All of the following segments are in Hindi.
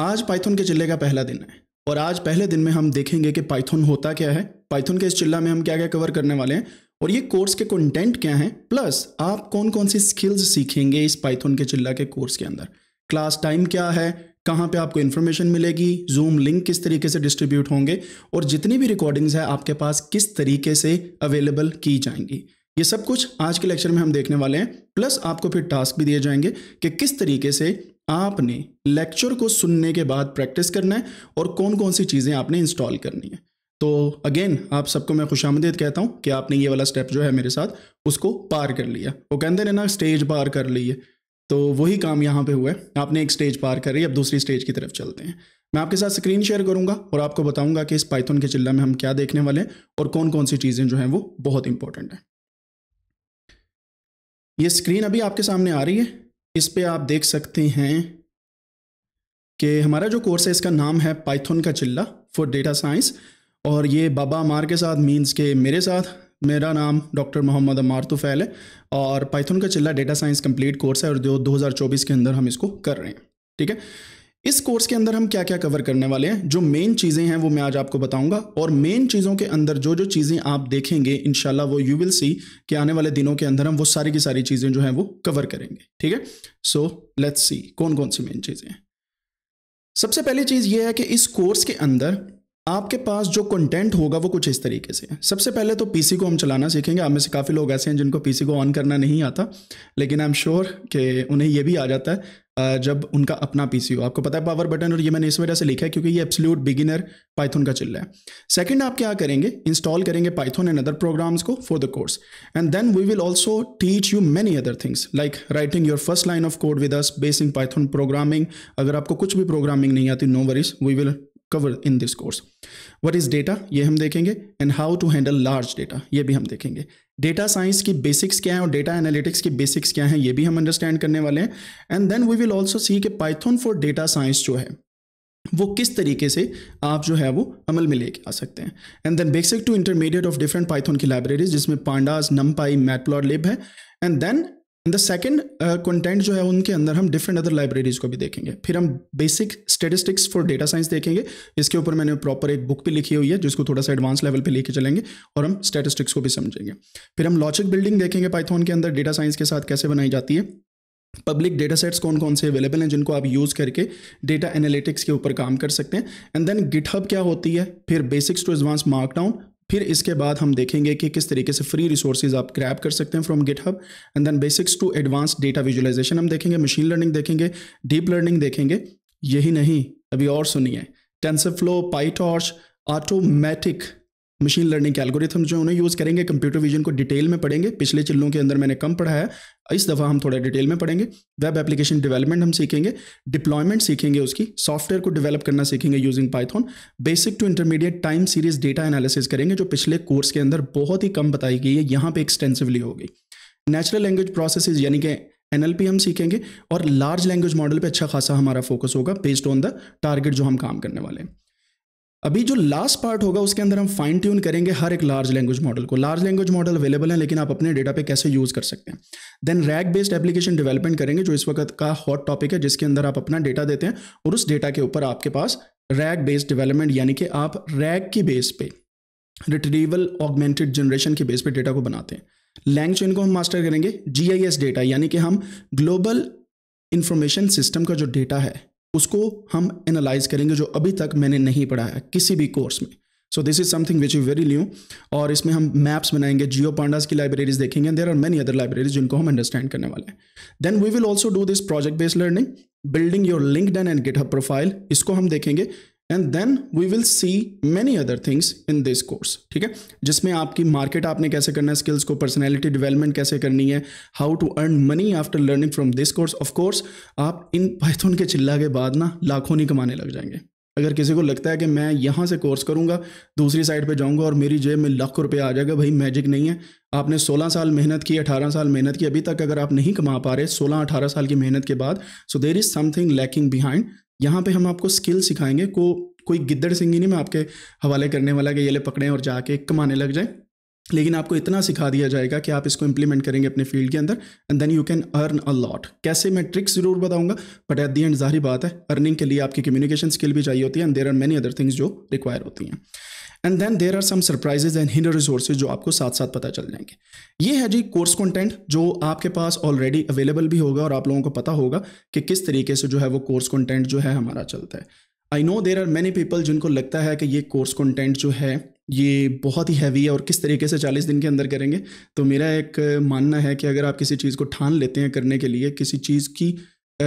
आज पाइथन के चिल्ले का पहला दिन है और आज पहले दिन में हम देखेंगे कि पाइथन होता क्या है पाइथन के इस चिल्ला में हम क्या क्या कवर करने वाले हैं और ये कोर्स के कंटेंट क्या हैं प्लस आप कौन कौन सी स्किल्स सीखेंगे इस पाइथन के चिल्ला के कोर्स के अंदर क्लास टाइम क्या है कहाँ पे आपको इन्फॉर्मेशन मिलेगी जूम लिंक किस तरीके से डिस्ट्रीब्यूट होंगे और जितनी भी रिकॉर्डिंग्स है आपके पास किस तरीके से अवेलेबल की जाएंगी ये सब कुछ आज के लेक्चर में हम देखने वाले हैं प्लस आपको फिर टास्क भी दिए जाएंगे कि किस तरीके से आपने लेक्चर को सुनने के बाद प्रैक्टिस करना है और कौन कौन सी चीज़ें आपने इंस्टॉल करनी है तो अगेन आप सबको मैं खुश आमदेद कहता हूँ कि आपने ये वाला स्टेप जो है मेरे साथ उसको पार कर लिया वो कहते हैं ना स्टेज पार कर लिए तो वही काम यहाँ पे हुआ है आपने एक स्टेज पार करी अब दूसरी स्टेज की तरफ चलते हैं मैं आपके साथ स्क्रीन शेयर करूंगा और आपको बताऊंगा कि इस पाइथन के चिल्ला में हम क्या देखने वाले हैं और कौन कौन सी चीज़ें जो हैं वो बहुत इंपॉर्टेंट हैं ये स्क्रीन अभी आपके सामने आ रही है इस पर आप देख सकते हैं कि हमारा जो कोर्स है इसका नाम है पाइथन का चिल्ला फॉर डेटा साइंस और ये बाबा अमार के साथ मीन्स के मेरे साथ मेरा नाम डॉक्टर मोहम्मद अमार तुफैल है और पाइथन का चिल्ला डेटा साइंस कंप्लीट कोर्स है और जो 2024 के अंदर हम इसको कर रहे हैं ठीक है इस कोर्स के अंदर हम क्या क्या कवर करने वाले हैं जो मेन चीज़ें हैं वो मैं आज आपको बताऊंगा और मेन चीज़ों के अंदर जो जो चीज़ें आप देखेंगे इनशाला वो यू विल सी कि आने वाले दिनों के अंदर हम वो सारी की सारी चीज़ें जो हैं वो कवर करेंगे ठीक है सो लेट्स सी कौन कौन सी मेन चीज़ें हैं सबसे पहली चीज़ ये है कि इस कोर्स के अंदर आपके पास जो कंटेंट होगा वो कुछ इस तरीके से है सबसे पहले तो पीसी को हम चलाना सीखेंगे आप में से काफ़ी लोग ऐसे हैं जिनको पीसी को ऑन करना नहीं आता लेकिन आई एम श्योर कि उन्हें ये भी आ जाता है जब उनका अपना पीसी हो आपको पता है पावर बटन और ये मैंने इस वजह से लिखा है क्योंकि ये एब्सोल्यूट बिगिनर पाइथन का चिल्ला है सेकेंड आप क्या करेंगे इंस्टॉल करेंगे पाइथन एंड अदर प्रोग्राम्स को for the course and then we will also teach you many other things like writing your first line of code with us basing Python programming अगर आपको कुछ भी प्रोग्रामिंग नहीं आती no worries we will cover in this course what is data ये हम देखेंगे and how to handle large data ये भी हम देखेंगे डेटा साइंस की बेसिक्स क्या है और डेटा एनालिटिक्स की बेसिक्स क्या है ये भी हम अंडरस्टैंड करने वाले हैं and then we will also see के पाइथन फॉर डेटा साइंस जो है वो किस तरीके से आप जो है वो अमल में लेके आ सकते हैं and then basic to intermediate of different Python की लाइब्रेरीज जिसमें पांडास नमपाई मैटप्लॉट लिब है and then in the second content जो है उनके अंदर हम डिफरेंट अदर लाइब्रेरीज को भी देखेंगे फिर हम basic statistics for data science देखेंगे इसके ऊपर मैंने प्रॉपर एक बुक भी लिखी हुई है जिसको थोड़ा सा एडवांस लेवल पे लेके चलेंगे और हम स्टेटिस्टिक्स को भी समझेंगे फिर हम लॉजिक बिल्डिंग देखेंगे पाइथॉन के अंदर डेटा साइंस के साथ कैसे बनाई जाती है पब्लिक डेटा सेट्स कौन कौन से अवेलेबल हैं जिनको आप यूज़ करके डेटा एनालिटिक्स के ऊपर काम कर सकते हैं एंड देन गिटहब क्या होती है फिर बेसिक्स टू एडवांस मार्कडाउन फिर इसके बाद हम देखेंगे कि किस तरीके से फ्री रिसोर्सेज आप क्रैप कर सकते हैं from hub and then basics to advance data visualization हम देखेंगे मशीन लर्निंग देखेंगे डीप लर्निंग देखेंगे यही नहीं अभी और सुनिए TensorFlow PyTorch automatic machine learning के एल्गोरिथम जो उन्हें यूज़ करेंगे कंप्यूटर विजन को डिटेल में पढ़ेंगे पिछले चिल्लों के अंदर मैंने कम पढ़ाया इस दफ़ा हम थोड़ा डिटेल में पढ़ेंगे वेब एप्लीकेशन डेवलपमेंट हम सीखेंगे डिप्लॉयमेंट सीखेंगे उसकी सॉफ्टवेयर को डेवलप करना सीखेंगे using Python basic to intermediate time series data analysis करेंगे जो पिछले कोर्स के अंदर बहुत ही कम बताई गई है यहाँ पर एक्सटेंसिवली होगी नेचुरल लैंग्वेज प्रोसेस यानी कि एन हम सीखेंगे और लार्ज लैंग्वेज मॉडल पर अच्छा खासा हमारा फोकस होगा बेस्ड ऑन द टारगेट जो हम काम करने वाले हैं अभी जो लास्ट पार्ट होगा उसके अंदर हम फाइन ट्यून करेंगे हर एक लार्ज लैंग्वेज मॉडल को लार्ज लैंग्वेज मॉडल अवेलेबल है लेकिन आप अपने डेटा पे कैसे यूज़ कर सकते हैं then RAG based application development करेंगे जो इस वक्त का हॉट टॉपिक है जिसके अंदर आप अपना डेटा देते हैं और उस डेटा के ऊपर आपके पास रैक बेस्ड डेवलपमेंट यानी कि आप रैक की बेस पे रिट्रीवल ऑगमेंटेड जनरेशन के बेस पे डेटा को बनाते हैं लैंग चेन को हम मास्टर करेंगे जी डेटा यानी कि हम ग्लोबल इंफॉर्मेशन सिस्टम का जो डेटा है उसको हम एनालाइज करेंगे जो अभी तक मैंने नहीं पढ़ा है किसी भी कोर्स में so this is something which is very new और इसमें हम मैप्स बनाएंगे जियो पांडास की लाइब्रेरीज देखेंगे there are many other libraries जिनको हम अंडरस्टैंड करने वाले हैं then we will also do this project based learning building your LinkedIn and GitHub profile इसको हम देखेंगे and then we will see many other things in this course ठीक है जिसमें आपकी मार्केट आपने कैसे करना है स्किल्स को पर्सनैलिटी डिवेलपमेंट कैसे करनी है how to earn money after learning from this course of course आप इन पैथन के चिल्ला के बाद ना लाखों नहीं कमाने लग जाएंगे अगर किसी को लगता है कि मैं यहाँ से कोर्स करूँगा दूसरी साइड पे जाऊँगा और मेरी जेब में लाखों रुपये आ जाएगा भाई मैजिक नहीं है आपने 16 साल मेहनत की 18 साल मेहनत की अभी तक अगर आप नहीं कमा पा रहे 16 18 साल की मेहनत के बाद so there is something lacking behind यहाँ पे हम आपको स्किल सिखाएंगे को कोई गिद्दड़ सिंगी नहीं मैं आपके हवाले करने वाला कि ये ले पकड़ें और जाके कमाने लग जाए लेकिन आपको इतना सिखा दिया जाएगा कि आप इसको इंप्लीमेंट करेंगे अपने फील्ड के अंदर and then you can earn a lot कैसे मैं ट्रिक्स जरूर बताऊंगा बट एट दी एंड जाहिर बात है अर्निंग के लिए आपकी कम्युनिकेशन स्किल भी चाहिए होती है and there are many other things जो रिक्वायर होती हैं and then there are some surprises and hidden resources जो आपको साथ साथ पता चल जाएंगे ये है जी कोर्स कंटेंट जो आपके पास ऑलरेडी अवेलेबल भी होगा और आप लोगों को पता होगा कि किस तरीके से जो है वो कोर्स कंटेंट जो है हमारा चलता है I know there are many people जिनको लगता है कि ये कोर्स कॉन्टेंट जो है ये बहुत ही हैवी है और किस तरीके से चालीस दिन के अंदर करेंगे तो मेरा एक मानना है कि अगर आप किसी चीज़ को ठान लेते हैं करने के लिए किसी चीज़ की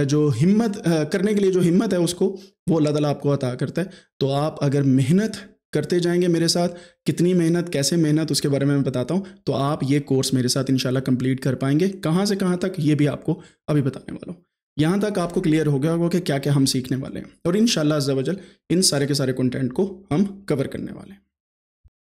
जो हिम्मत करने के लिए जो हिम्मत है उसको वो अल्लाह ताला आपको अता करता है तो आप अगर मेहनत करते जाएंगे मेरे साथ कितनी मेहनत कैसे मेहनत उसके बारे में मैं बताता हूँ तो आप ये कोर्स मेरे साथ इंशाल्लाह कंप्लीट कर पाएंगे कहाँ से कहाँ तक ये भी आपको अभी बताने वाला हूँ यहाँ तक आपको क्लियर हो गया होगा कि क्या क्या हम सीखने वाले हैं और इन शाला इन सारे के सारे कंटेंट को हम कवर करने वाले हैं